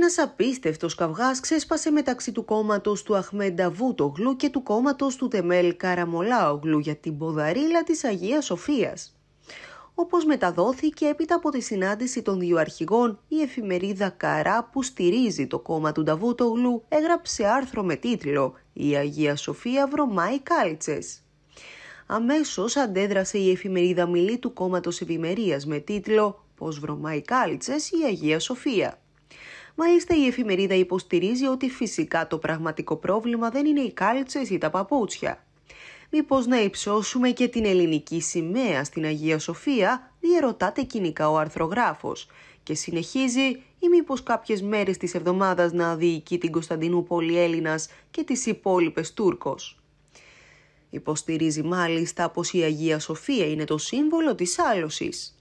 Ένας απίστευτος καυγάς ξέσπασε μεταξύ του κόμματος του Αχμέντα Βούτογλου και του κόμματος του Τεμέλ Καραμολάογλου για την ποδαρίλα της Αγίας Σοφίας. Όπως μεταδόθηκε έπειτα από τη συνάντηση των δύο αρχηγών, η εφημερίδα Καρά που στηρίζει το κόμμα του Νταβούτογλου έγραψε άρθρο με τίτλο «Η Αγία Σοφία βρωμάει κάλτσες». Αμέσως αντέδρασε η εφημερίδα Μιλή του κόμματος Ευημερίας κάλτσε. Αμέσω βρωμάει κάλτσες η εφημεριδα μιλη του κόμματο Ευημερία με τιτλο πως βρωμαει κάλτσες η αγια σοφια Μάλιστα, η εφημερίδα υποστηρίζει ότι φυσικά το πραγματικό πρόβλημα δεν είναι οι κάλτσες ή τα παπούτσια. Μήπως να υψώσουμε και την ελληνική σημαία στην Αγία Σοφία, διαρωτάται κοινικά ο αρθρογράφος. Και συνεχίζει, ή μήπως κάποιες μέρες της εβδομάδας να διοικεί την Κωνσταντινούπολη Έλληνας και τις υπόλοιπες Τούρκος. Υποστηρίζει μάλιστα πως η Αγία Σοφία είναι το σύμβολο της άλωσης.